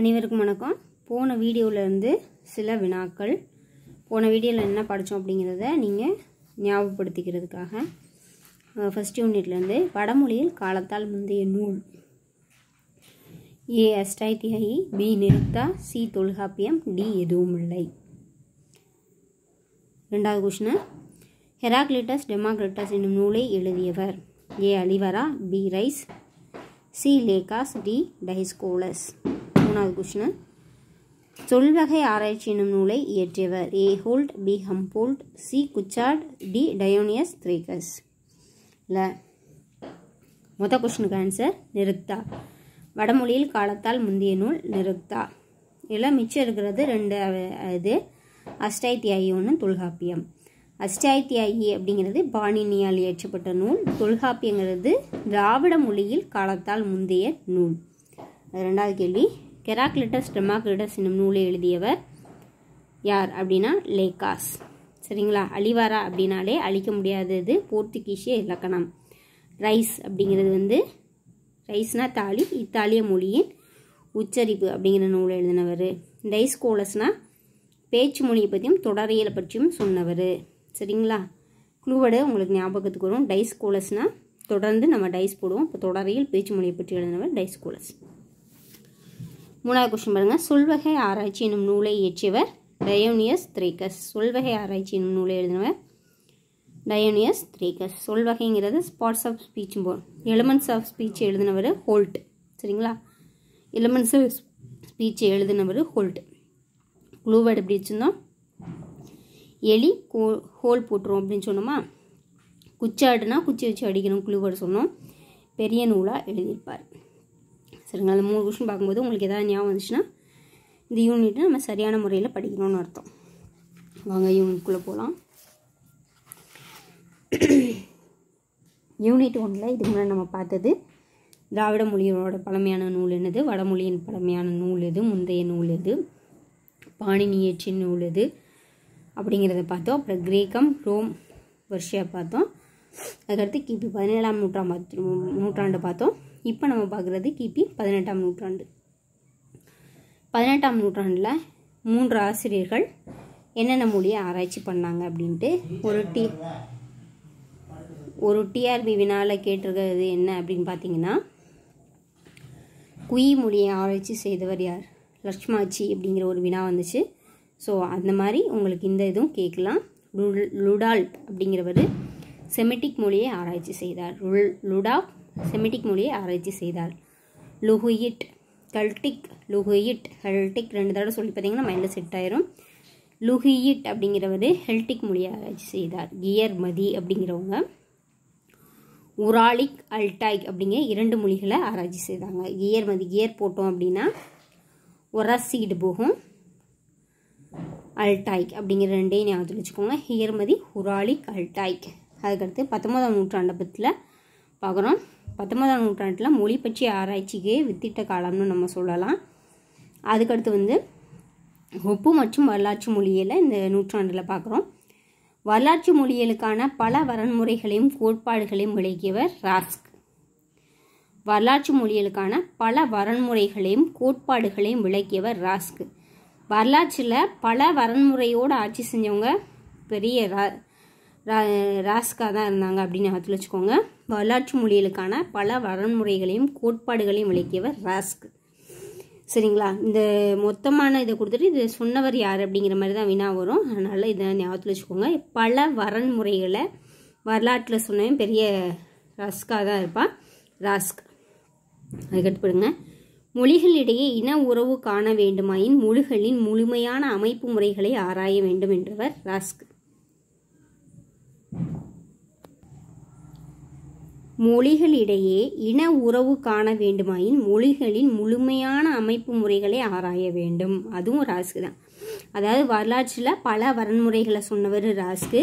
அனைவருக்கும் வணக்கம் போன வீடியோவிலேருந்து சில வினாக்கள் போன வீடியோவில் என்ன படித்தோம் அப்படிங்கிறத நீங்கள் ஞாபகப்படுத்திக்கிறதுக்காக ஃபஸ்ட் யூனிட்லேருந்து வடமொழியில் காலத்தால் முந்தைய நூல் A Ashtadhyayi B Nirukta C Tolkappiyam D எதுவும் இல்லை ரெண்டாவது கொஷினு ஹெராக்லிட்டஸ் டெமோக்ரிட்டஸ் என்னும் நூலை எழுதியவர் ஏ அலிவரா பி ரைஸ் சி லேகாஸ் டி டைஸ்கோலஸ் மூணாவது கொஷின் சொல்வகை ஆராய்ச்சி எனும் நூலை இயற்றியவர் A Holt B Humboldt C குச்சாட் டி டயோனியஸ் த்ரீகஸ் இல்லை மொத்த கொஷனுக்கு ஆன்சர் நிருக்தா வடமொழியில் காலத்தால் முந்தைய நூல் நிருக்தா இதில் மிச்சம் இருக்கிறது ரெண்டு இது ஒன்று தொல்காப்பியம் அஷ்டாய்த்தியாயி அப்படிங்கிறது பாணினியால் இயற்றப்பட்ட நூல் தொல்காப்பியங்கிறது திராவிட மொழியில் காலத்தால் முந்தைய நூல் ரெண்டாவது கேள்வி கெராக்லிட்டஸ் டெமாக்லிட்டஸ் என்னும் நூலை எழுதியவர் யார் அப்படின்னா லேகாஸ் சரிங்களா அழிவாரா அப்படின்னாலே அழிக்க முடியாதது போர்த்துகீசிய இலக்கணம் ரைஸ் அப்படிங்கிறது வந்து ரைஸ்னா தாலி இத்தாலிய மொழியின் உச்சரிப்பு அப்படிங்கிற நூலை எழுதினவர் டைஸ் கோலஸ்னா பேச்சு மொழியை பற்றியும் தொடரியலை பற்றியும் சொன்னவர் சரிங்களா குழுவடு உங்களுக்கு ஞாபகத்துக்கு வரும் டைஸ் கோலஸ்னால் தொடர்ந்து நம்ம டைஸ் போடுவோம் இப்போ தொடரையில் பேச்சு மொழியை பற்றி எழுதினவர் டைஸ் கோலஸ் மூணாவது கொஸ்டின் பாருங்கள் சொல்வகை ஆராய்ச்சி என்னும் நூலை இயற்றியவர் டயோனியஸ் த்ரீகஸ் சொல்வகை ஆராய்ச்சி என்னும் நூலை எழுதினவர் டயோனியஸ் த்ரீகஸ் சொல்வகைங்கிறது ஸ்பாட்ஸ் ஆஃப் ஸ்பீச் போல் எலிமெண்ட்ஸ் ஆஃப் ஸ்பீச் எழுதினவர் ஹோல்ட் சரிங்களா எலிமெண்ட்ஸ் ஆஃப் ஸ்பீச் எழுதினவர் ஹோல்ட் குளூவேர்டு எப்படி வச்சுருந்தோம் எலி கோ ஹோல் போட்டுரும் அப்படின்னு சொன்னோமா குச்சாடுனா குச்சி வச்சு அடிக்கணும் குளூவேர்டு சொன்னோம் பெரிய நூலாக எழுதியிருப்பார் சரிங்களா அந்த மூணு கொஷின் பார்க்கும்போது உங்களுக்கு எதாவது ஞாபகம் வந்துச்சுன்னா இந்த யூனிட்டை நம்ம சரியான முறையில் படிக்கணும்னு அர்த்தம் வாங்க யூனிட்குள்ளே போகலாம் யூனிட் ஒன்றில் இதுக்கு முன்னாடி நம்ம பார்த்தது திராவிட மொழியோட பழமையான நூல் என்னது வடமொழியின் பழமையான நூல் எது முந்தைய நூல் எது பாணினி நூல் எது அப்படிங்கிறத பார்த்தோம் அப்புறம் கிரேக்கம் ரோம் வருஷியா பார்த்தோம் அதுக்கடுத்து கிபி பதினேழாம் நூற்றாம் பார்த்து நூற்றாண்டு பார்த்தோம் இப்போ நம்ம பார்க்குறது கிபி பதினெட்டாம் நூற்றாண்டு பதினெட்டாம் நூற்றாண்டில் மூன்று ஆசிரியர்கள் என்னென்ன மொழியை ஆராய்ச்சி பண்ணாங்க அப்படின்ட்டு ஒரு டி ஒரு டிஆர்பி வினால கேட்டிருக்கிறது என்ன அப்படின்னு பார்த்தீங்கன்னா குயி மொழியை ஆராய்ச்சி செய்தவர் யார் லக்ஷ்மாச்சி அப்படிங்கிற ஒரு வினா வந்துச்சு ஸோ அந்த மாதிரி உங்களுக்கு இந்த இதுவும் கேட்கலாம் லுடால்ட் அப்படிங்கிறவர் செமெட்டிக் மொழியை ஆராய்ச்சி செய்தார் லுடாப் செமிட்டிக் மொழியை ஆராய்ச்சி செய்தார் லுஹுயிட் கல்டிக் லுஹுயிட் ஹெல்டிக் ரெண்டு தடவை சொல்லி பார்த்தீங்கன்னா மைண்டில் செட் ஆயிரும் லுஹியிட் அப்படிங்கிறவர் ஹெல்டிக் மொழியை ஆராய்ச்சி செய்தார் கியர்மதி அப்படிங்கிறவங்க உராலிக் அல்டாய்க் அப்படிங்கிற இரண்டு மொழிகளை ஆராய்ச்சி செய்தாங்க கியர்மதி மதி கியர் போட்டோம் அப்படின்னா உரசீடு போகும் அல்டாய்க் அப்படிங்கிற ரெண்டையும் ஞாபகத்தில் வச்சுக்கோங்க ஹியர்மதி உராலிக் அல்டாய்க் அதுக்கடுத்து பத்தொம்போதாம் நூற்றாண்டை பற்றியில் பார்க்குறோம் பத்தொன்பதாம் நூற்றாண்டில் மொழி பற்றிய ஆராய்ச்சிக்கு வித்திட்ட காலம்னு நம்ம சொல்லலாம் அதுக்கடுத்து வந்து ஒப்பு மற்றும் வரலாற்று மொழியில் இந்த நூற்றாண்டில் பார்க்குறோம் வரலாற்று மொழிகளுக்கான பல வரன்முறைகளையும் கோட்பாடுகளையும் விளக்கியவர் ராஸ்க் வரலாற்று மொழியலுக்கான பல வரன்முறைகளையும் கோட்பாடுகளையும் விளக்கியவர் ராஸ்க் வரலாற்றில் பல வரன்முறையோடு ஆட்சி செஞ்சவங்க பெரிய ரா ராஸ்காக தான் இருந்தாங்க அப்படின்னு அதில் வச்சுக்கோங்க வரலாற்று மொழிகளுக்கான பல வரன்முறைகளையும் கோட்பாடுகளையும் விளக்கியவர் ராஸ்க் சரிங்களா இந்த மொத்தமான இதை கொடுத்துட்டு இது சொன்னவர் யார் அப்படிங்கிற மாதிரி தான் வினா வரும் அதனால் இதை ஞாபகத்தில் வச்சுக்கோங்க பல வரன்முறைகளை வரலாற்றில் சொன்னவன் பெரிய ராஸ்காக தான் இருப்பான் ராஸ்க் அதுக்கடுத்து மொழிகளிடையே இன உறவு காண வேண்டுமாயின் மொழிகளின் முழுமையான அமைப்பு முறைகளை ஆராய வேண்டும் என்றவர் ராஸ்க் மொழிகளிடையே இன உறவு காண வேண்டுமாயின் மொழிகளின் முழுமையான அமைப்பு முறைகளை ஆராய வேண்டும் அதுவும் ராஸ்கு தான் அதாவது வரலாற்றில் பல வரன்முறைகளை சொன்னவர் ராஸ்கு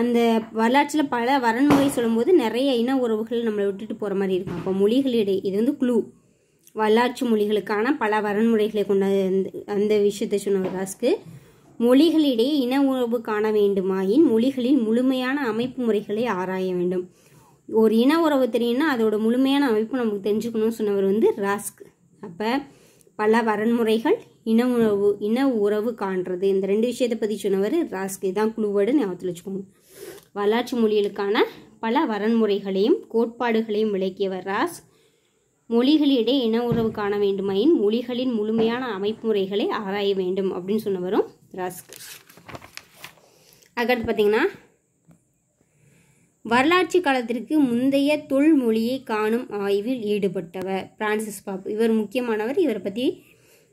அந்த வரலாற்றில் பல வரன்முறை சொல்லும்போது நிறைய இன உறவுகள் நம்மளை விட்டுட்டு போகிற மாதிரி இருக்கும் அப்போ மொழிகளிடையே இது வந்து குழு வரலாற்று மொழிகளுக்கான பல வரன்முறைகளை கொண்ட அந்த விஷயத்தை சொன்னவர் ராஸ்கு மொழிகளிடையே இன உறவு காண வேண்டுமாயின் மொழிகளின் முழுமையான அமைப்பு முறைகளை ஆராய வேண்டும் ஒரு இன உறவு தெரியும்னா அதோட முழுமையான அமைப்பு நமக்கு தெரிஞ்சுக்கணும்னு சொன்னவர் வந்து ராஸ்க் அப்போ பல வரன்முறைகள் இன உறவு இன உறவு காண்றது இந்த ரெண்டு விஷயத்தை பற்றி சொன்னவர் ராஸ்க் இதுதான் குழுவோடு ஞாபகத்தில் வச்சுக்கோங்க வரலாற்று மொழிகளுக்கான பல வரன்முறைகளையும் கோட்பாடுகளையும் விளக்கியவர் ராஸ் மொழிகளிடையே இன உறவு காண வேண்டுமாயின் மொழிகளின் முழுமையான அமைப்பு முறைகளை ஆராய வேண்டும் அப்படின்னு சொன்னவரும் ராஸ்க் அதுக்கடுத்து பார்த்தீங்கன்னா வரலாற்று காலத்திற்கு முந்தைய தொல்மொழியை காணும் ஆய்வில் ஈடுபட்டவர் பிரான்சிஸ் பாப் இவர் முக்கியமானவர் இவரை பற்றி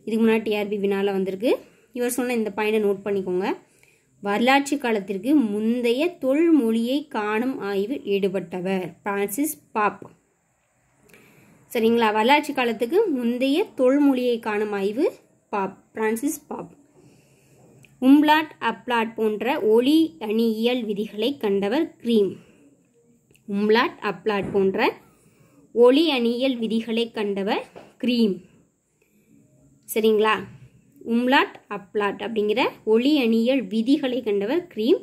இதுக்கு முன்னாடி டிஆர்பி வினால வந்திருக்கு இவர் சொன்ன இந்த பாயிண்டை நோட் பண்ணிக்கோங்க வரலாற்று காலத்திற்கு முந்தைய தொல்மொழியை காணும் ஆய்வில் ஈடுபட்டவர் பிரான்சிஸ் பாப் சரிங்களா வரலாற்று காலத்துக்கு முந்தைய தொல்மொழியை காணும் ஆய்வு Bopp Francis Bopp umlaut ablaut போன்ற ஒளி அணியியல் விதிகளை கண்டவர் கிரீம் உம்லாட் அப்லாட் போன்ற ஒளி அணியல் விதிகளை கண்டவர் கிரீம் சரிங்களா உம்லாட் அப்லாட் அப்படிங்கிற ஒளி அணியல் விதிகளை கண்டவர் கிரீம்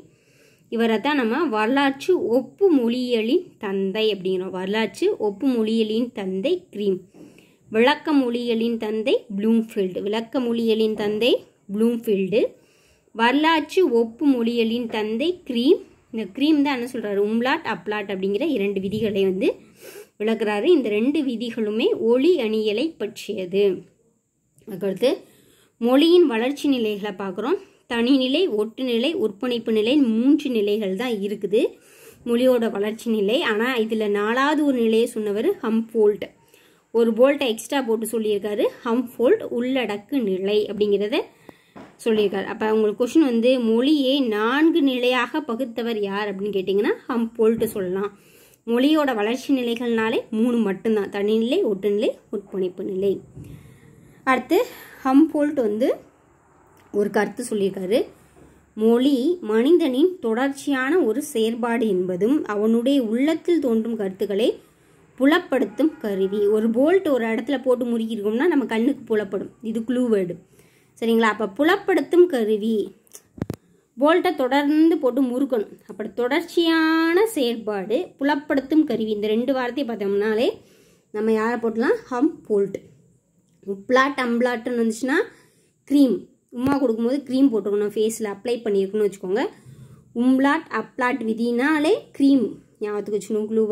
இவரை தான் நம்ம வரலாற்று ஒப்பு மொழியலின் தந்தை அப்படிங்கிறோம் வரலாற்று ஒப்பு மொழியலின் தந்தை கிரீம் விளக்க மொழியலின் தந்தை ப்ளூம்ஃபீல்டு விளக்க மொழியலின் தந்தை ப்ளூம்ஃபீல்டு வரலாற்று ஒப்பு மொழியலின் தந்தை கிரீம் இந்த க்ரீம் தான் என்ன சொல்கிறாரு உம்லாட் அப்லாட் அப்படிங்கிற இரண்டு விதிகளை வந்து விளக்குறாரு இந்த ரெண்டு விதிகளுமே ஒளி அணியலை பற்றியது அதுக்கடுத்து மொழியின் வளர்ச்சி நிலைகளை பார்க்குறோம் தனிநிலை ஒட்டுநிலை உற்பனைப்பு நிலை மூன்று நிலைகள் தான் இருக்குது மொழியோட வளர்ச்சி நிலை ஆனால் இதில் நாலாவது ஒரு நிலையை சொன்னவர் ஹம்ஃபோல்ட் ஒரு போல்ட்டை எக்ஸ்ட்ரா போட்டு சொல்லியிருக்காரு ஹம்ஃபோல்ட் உள்ளடக்கு நிலை அப்படிங்கிறத சொல்லியிருக்காரு அப்போ உங்களுக்கு கொஷின் வந்து மொழியை நான்கு நிலையாக பகுத்தவர் யார் அப்படின்னு கேட்டிங்கன்னா போல்ட்டு சொல்லலாம் மொழியோட வளர்ச்சி நிலைகள்னாலே மூணு மட்டும்தான் தனிநிலை ஒட்டுநிலை உட்பணிப்பு நிலை அடுத்து ஹம் ஹம்போல்ட் வந்து ஒரு கருத்து சொல்லியிருக்காரு மொழி மனிதனின் தொடர்ச்சியான ஒரு செயற்பாடு என்பதும் அவனுடைய உள்ளத்தில் தோன்றும் கருத்துக்களை புலப்படுத்தும் கருவி ஒரு போல்ட் ஒரு இடத்துல போட்டு முறுக்கியிருக்கோம்னா நம்ம கண்ணுக்கு புலப்படும் இது க்ளூவேர்டு சரிங்களா அப்போ புலப்படுத்தும் கருவி போல்ட்டை தொடர்ந்து போட்டு முறுக்கணும் அப்படி தொடர்ச்சியான செயற்பாடு புலப்படுத்தும் கருவி இந்த ரெண்டு வாரத்தையும் பார்த்தோம்னாலே நம்ம யாரை போட்டலாம் ஹம் போல்ட் உப்ளாட் அம்ப்ளாட்டுன்னு வந்துச்சுன்னா க்ரீம் உமா கொடுக்கும்போது க்ரீம் போட்டுக்கணும் ஃபேஸில் அப்ளை பண்ணியிருக்கணும்னு வச்சுக்கோங்க உம்ளாட் அப்ளாட் விதினாலே க்ரீம் ஞாபகத்துக்கு வச்சுக்கணும் க்ளூ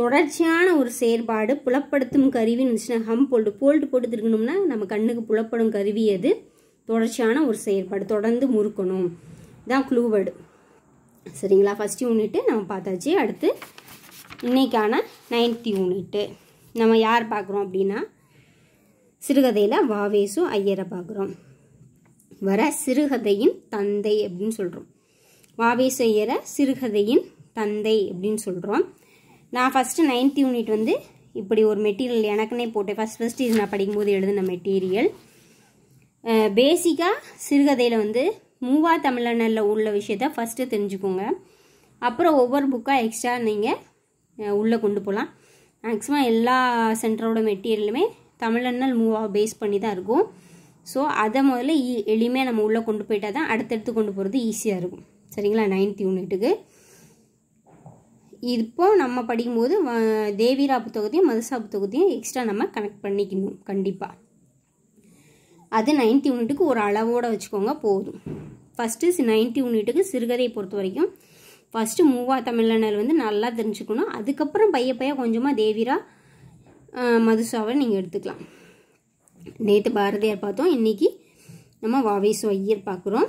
தொடர்ச்சியான ஒரு செயற்பாடு புலப்படுத்தும் கருவின்னு இருந்துச்சுன்னா ஹம் போல்டு போல்டு போட்டு திருக்கணும்னா நம்ம கண்ணுக்கு புலப்படும் கருவி அது தொடர்ச்சியான ஒரு செயற்பாடு தொடர்ந்து முறுக்கணும் இதான் குளூவர்டு சரிங்களா ஃபஸ்ட் யூனிட்டு நம்ம பார்த்தாச்சு அடுத்து இன்னைக்கான நைன்த் யூனிட்டு நம்ம யார் பார்க்குறோம் அப்படின்னா சிறுகதையில் வாவேசு ஐயரை பார்க்குறோம் வர சிறுகதையின் தந்தை அப்படின்னு சொல்கிறோம் வாவேசு ஐயரை சிறுகதையின் தந்தை அப்படின்னு சொல்கிறோம் நான் ஃபஸ்ட்டு நைன்த் யூனிட் வந்து இப்படி ஒரு மெட்டீரியல் எனக்குன்னே போட்டேன் ஃபஸ்ட் ஃபஸ்ட் இது நான் படிக்கும்போது எழுதின மெட்டீரியல் பேசிக்காக சிறுகதையில் வந்து மூவா தமிழனில் உள்ள விஷயத்த ஃபஸ்ட்டு தெரிஞ்சுக்கோங்க அப்புறம் ஒவ்வொரு புக்காக எக்ஸ்ட்ரா நீங்கள் உள்ளே கொண்டு போகலாம் மேக்ஸிமம் எல்லா சென்டரோட மெட்டீரியலுமே தமிழன்னல் மூவாக பேஸ் பண்ணி தான் இருக்கும் ஸோ அதை முதல்ல எளிமையாக நம்ம உள்ளே கொண்டு போயிட்டால் தான் அடுத்தடுத்து கொண்டு போகிறது ஈஸியாக இருக்கும் சரிங்களா நைன்த் யூனிட்டுக்கு இப்போ நம்ம படிக்கும்போது தேவிரா புத்தகத்தையும் மதுசா புத்தகத்தையும் எக்ஸ்ட்ரா நம்ம கனெக்ட் பண்ணிக்கணும் கண்டிப்பாக அது நைன்டி யூனிட்டுக்கு ஒரு அளவோடு வச்சுக்கோங்க போதும் ஃபஸ்ட்டு நைன்டி யூனிட்டுக்கு சிறுகதையை பொறுத்த வரைக்கும் ஃபஸ்ட்டு மூவா தமிழனல் வந்து நல்லா தெரிஞ்சுக்கணும் அதுக்கப்புறம் பைய பைய கொஞ்சமாக தேவிரா மதுசாவை நீங்கள் எடுத்துக்கலாம் நேற்று பாரதியார் பார்த்தோம் இன்றைக்கி நம்ம வாவேசு ஐயர் பார்க்குறோம்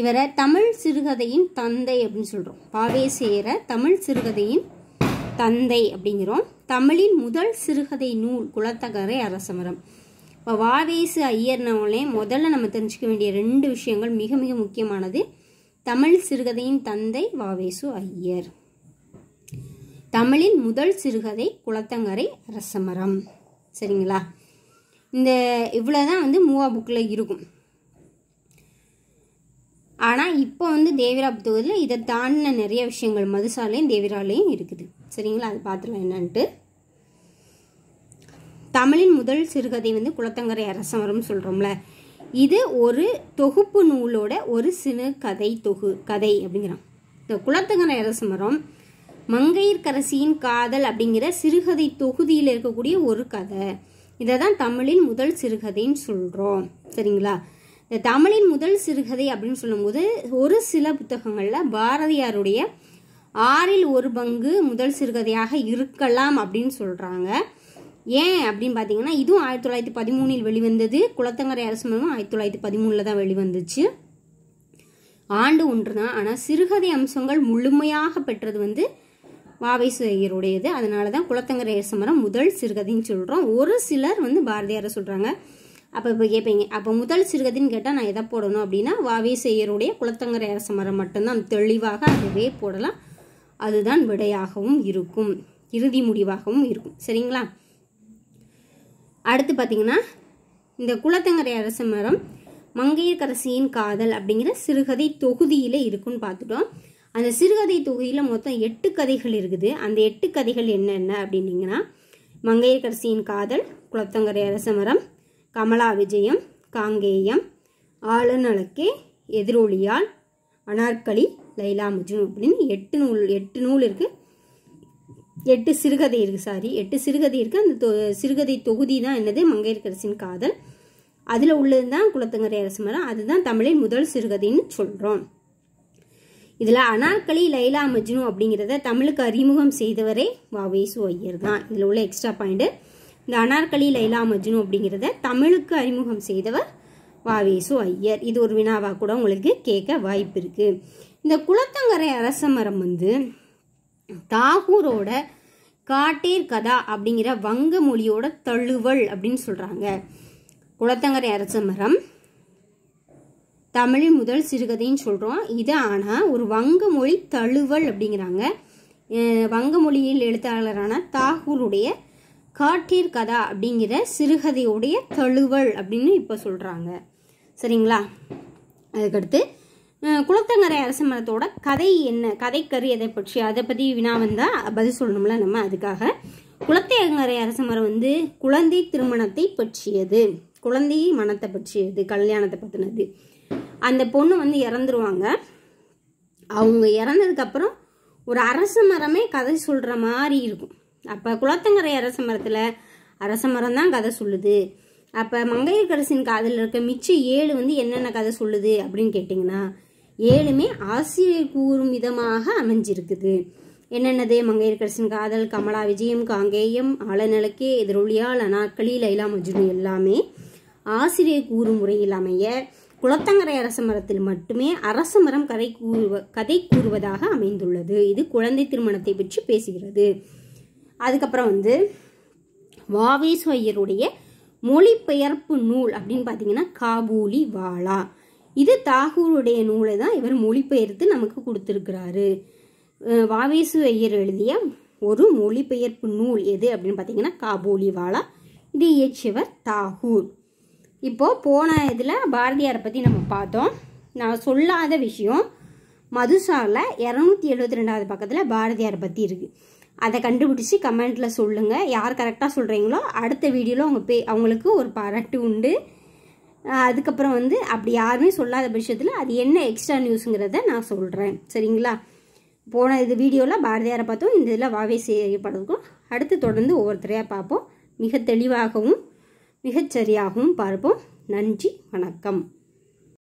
இவரை தமிழ் சிறுகதையின் தந்தை அப்படின்னு சொல்கிறோம் பாவே சேர தமிழ் சிறுகதையின் தந்தை அப்படிங்கிறோம் தமிழின் முதல் சிறுகதை நூல் குலத்தகரை அரசமரம் இப்போ வாவேசு ஐயர்னவங்களே முதல்ல நம்ம தெரிஞ்சுக்க வேண்டிய ரெண்டு விஷயங்கள் மிக மிக முக்கியமானது தமிழ் சிறுகதையின் தந்தை வாவேசு ஐயர் தமிழின் முதல் சிறுகதை குளத்தங்கரை அரசமரம் சரிங்களா இந்த இவ்வளோதான் வந்து மூவா புக்கில் இருக்கும் ஆனால் இப்போ வந்து தேவிரா புத்தகத்தில் இதை தாண்டின நிறைய விஷயங்கள் மதுசாலையும் தேவிராலையும் இருக்குது சரிங்களா அது பார்த்துலாம் என்னன்ட்டு தமிழின் முதல் சிறுகதை வந்து குளத்தங்கரை அரசமரம் சொல்கிறோம்ல இது ஒரு தொகுப்பு நூலோட ஒரு சிறு கதை தொகு கதை அப்படிங்கிறான் இந்த குளத்தங்கரை அரசமரம் மங்கையர்கரசியின் காதல் அப்படிங்கிற சிறுகதை தொகுதியில் இருக்கக்கூடிய ஒரு கதை இதை தான் தமிழின் முதல் சிறுகதைன்னு சொல்கிறோம் சரிங்களா இந்த தமிழின் முதல் சிறுகதை அப்படின்னு சொல்லும்போது ஒரு சில புத்தகங்களில் பாரதியாருடைய ஆறில் ஒரு பங்கு முதல் சிறுகதையாக இருக்கலாம் அப்படின்னு சொல்கிறாங்க ஏன் அப்படின்னு பார்த்தீங்கன்னா இதுவும் ஆயிரத்தி தொள்ளாயிரத்தி பதிமூணில் வெளிவந்தது குளத்தங்கரை அரசு மரமும் ஆயிரத்தி தொள்ளாயிரத்தி பதிமூணில் தான் வெளிவந்துச்சு ஆண்டு ஒன்று தான் ஆனால் சிறுகதை அம்சங்கள் முழுமையாக பெற்றது வந்து வாவை சுயருடையது அதனால தான் குளத்தங்கரை அரசு மரம் முதல் சிறுகதைன்னு சொல்கிறோம் ஒரு சிலர் வந்து பாரதியாரை சொல்கிறாங்க அப்போ இப்போ கேட்பீங்க அப்போ முதல் சிறுகதின்னு கேட்டால் நான் எதை போடணும் அப்படின்னா வாவே செய்யருடைய குளத்தங்கரை அரச மரம் மட்டும்தான் தெளிவாக அதுவே போடலாம் அதுதான் விடையாகவும் இருக்கும் இறுதி முடிவாகவும் இருக்கும் சரிங்களா அடுத்து பார்த்தீங்கன்னா இந்த குலத்தங்கரை அரச மரம் மங்கையர்கரசியின் காதல் அப்படிங்கிற சிறுகதை தொகுதியில் இருக்குன்னு பார்த்துட்டோம் அந்த சிறுகதை தொகுதியில் மொத்தம் எட்டு கதைகள் இருக்குது அந்த எட்டு கதைகள் என்னென்ன அப்படின்னிங்கன்னா மங்கையர்கரசியின் காதல் குலத்தங்கரை அரச மரம் கமலா விஜயம் காங்கேயம் ஆளுநனுக்கு எதிரொலியால் அனார்கலி லைலா மஜ்னு அப்படின்னு எட்டு நூல் எட்டு நூல் இருக்குது எட்டு சிறுகதை இருக்குது சாரி எட்டு சிறுகதை இருக்குது அந்த சிறுகதை தொகுதி தான் என்னது மங்கையர்கரசின் காதல் அதில் உள்ளது தான் குலத்தங்கரை அரசு மரம் அதுதான் தமிழின் முதல் சிறுகதைன்னு சொல்கிறோம் இதில் அனார்கலி லைலா மஜ்னு அப்படிங்கிறத தமிழுக்கு அறிமுகம் செய்தவரே வாவேசு ஐயர் தான் இதில் உள்ள எக்ஸ்ட்ரா பாயிண்ட்டு இந்த அனார்கலி லைலா மஜ்னு அப்படிங்கிறத தமிழுக்கு அறிமுகம் செய்தவர் வாவேசு ஐயர் இது ஒரு வினாவாக கூட உங்களுக்கு கேட்க வாய்ப்பு இருக்குது இந்த குளத்தங்கரை அரச மரம் வந்து தாகூரோட காட்டேர் கதா அப்படிங்கிற வங்க மொழியோட தழுவல் அப்படின்னு சொல்கிறாங்க குளத்தங்கரை அரச மரம் தமிழ் முதல் சிறுகதைன்னு சொல்கிறோம் இது ஆனால் ஒரு வங்க மொழி தழுவல் அப்படிங்கிறாங்க வங்க மொழியில் எழுத்தாளரான தாகூருடைய காட்டீர் கதா அப்படிங்கிற சிறுகதையுடைய தழுவல் அப்படின்னு இப்போ சொல்கிறாங்க சரிங்களா அதுக்கடுத்து குளத்தங்கரை அரச மரத்தோட கதை என்ன கதைக்கரு எதை பற்றி அதை பற்றி வினா வந்தால் பதில் சொல்லணும்ல நம்ம அதுக்காக குளத்தங்கரை அரச மரம் வந்து குழந்தை திருமணத்தை பற்றியது குழந்தை மனத்தை பற்றியது கல்யாணத்தை பற்றினது அந்த பொண்ணு வந்து இறந்துருவாங்க அவங்க இறந்ததுக்கப்புறம் ஒரு அரச மரமே கதை சொல்கிற மாதிரி இருக்கும் அப்போ குளத்தங்கரை அரச மரத்தில் அரச மரம் தான் கதை சொல்லுது அப்போ மங்கையர்கரசின் காதில் இருக்க மிச்ச ஏழு வந்து என்னென்ன கதை சொல்லுது அப்படின்னு கேட்டிங்கன்னா ஏழுமே ஆசிரியர் கூறும் விதமாக அமைஞ்சிருக்குது என்னென்னது மங்கையரசன் காதல் கமலா விஜயம் காங்கேயம் ஆலநலக்கே எதிரொலியால் அனாக்களி லைலா மஜ்னு எல்லாமே ஆசிரியர் கூறும் முறையில் அமைய குளத்தங்கரை அரச மரத்தில் மட்டுமே அரச மரம் கதை கூறுவ கதை கூறுவதாக அமைந்துள்ளது இது குழந்தை திருமணத்தை பற்றி பேசுகிறது அதுக்கப்புறம் வந்து வாவேஸ்வையருடைய மொழிபெயர்ப்பு நூல் அப்படின்னு பார்த்தீங்கன்னா காபூலி வாலா இது தாகூருடைய நூலை தான் இவர் மொழிபெயர்த்து நமக்கு கொடுத்துருக்கிறாரு வாவேசு ஐயர் எழுதிய ஒரு மொழிபெயர்ப்பு நூல் எது அப்படின்னு பார்த்தீங்கன்னா காபூலி வாலா இது இயற்றியவர் தாகூர் இப்போது போன இதில் பாரதியாரை பற்றி நம்ம பார்த்தோம் நான் சொல்லாத விஷயம் மதுசாலில் இரநூத்தி எழுபத்தி ரெண்டாவது பக்கத்தில் பாரதியாரை பற்றி இருக்குது அதை கண்டுபிடிச்சி கமெண்ட்டில் சொல்லுங்கள் யார் கரெக்டாக சொல்கிறீங்களோ அடுத்த வீடியோவில் அவங்க பே அவங்களுக்கு ஒரு பாராட்டு உண்டு அதுக்கப்புறம் வந்து அப்படி யாருமே சொல்லாத பட்சத்தில் அது என்ன எக்ஸ்ட்ரா நியூஸுங்கிறத நான் சொல்கிறேன் சரிங்களா போன இது வீடியோவில் பாரதியாரை பார்த்தோம் இந்த இதில் வாவே செய்யப்படுறதுக்கும் அடுத்து தொடர்ந்து ஒவ்வொருத்தரையாக பார்ப்போம் மிக தெளிவாகவும் மிகச்சரியாகவும் பார்ப்போம் நன்றி வணக்கம்